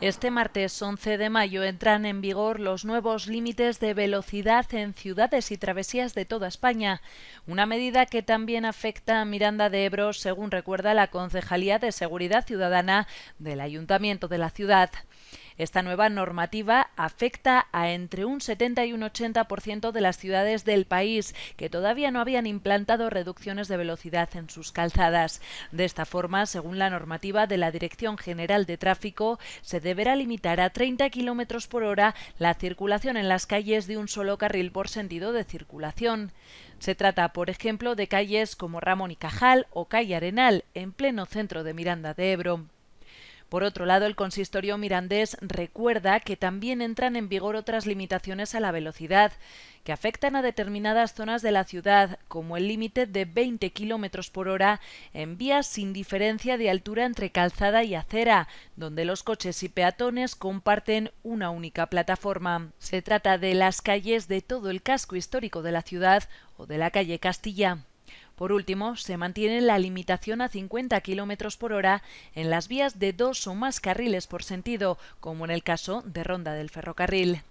Este martes 11 de mayo entran en vigor los nuevos límites de velocidad en ciudades y travesías de toda España, una medida que también afecta a Miranda de Ebro, según recuerda la Concejalía de Seguridad Ciudadana del Ayuntamiento de la ciudad. Esta nueva normativa afecta a entre un 70 y un 80% de las ciudades del país que todavía no habían implantado reducciones de velocidad en sus calzadas. De esta forma, según la normativa de la Dirección General de Tráfico, se deberá limitar a 30 km por hora la circulación en las calles de un solo carril por sentido de circulación. Se trata, por ejemplo, de calles como Ramón y Cajal o Calle Arenal, en pleno centro de Miranda de Ebro. Por otro lado, el consistorio mirandés recuerda que también entran en vigor otras limitaciones a la velocidad, que afectan a determinadas zonas de la ciudad, como el límite de 20 km por hora en vías sin diferencia de altura entre calzada y acera, donde los coches y peatones comparten una única plataforma. Se trata de las calles de todo el casco histórico de la ciudad o de la calle Castilla. Por último, se mantiene la limitación a 50 km por hora en las vías de dos o más carriles por sentido, como en el caso de Ronda del Ferrocarril.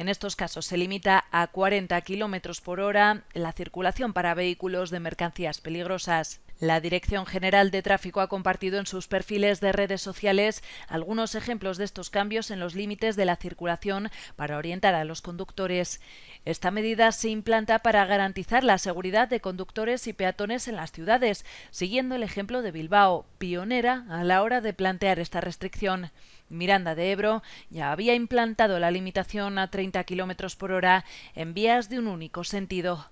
En estos casos se limita a 40 km por hora la circulación para vehículos de mercancías peligrosas. La Dirección General de Tráfico ha compartido en sus perfiles de redes sociales algunos ejemplos de estos cambios en los límites de la circulación para orientar a los conductores. Esta medida se implanta para garantizar la seguridad de conductores y peatones en las ciudades, siguiendo el ejemplo de Bilbao, pionera a la hora de plantear esta restricción. Miranda de Ebro ya había implantado la limitación a 30 km por hora en vías de un único sentido.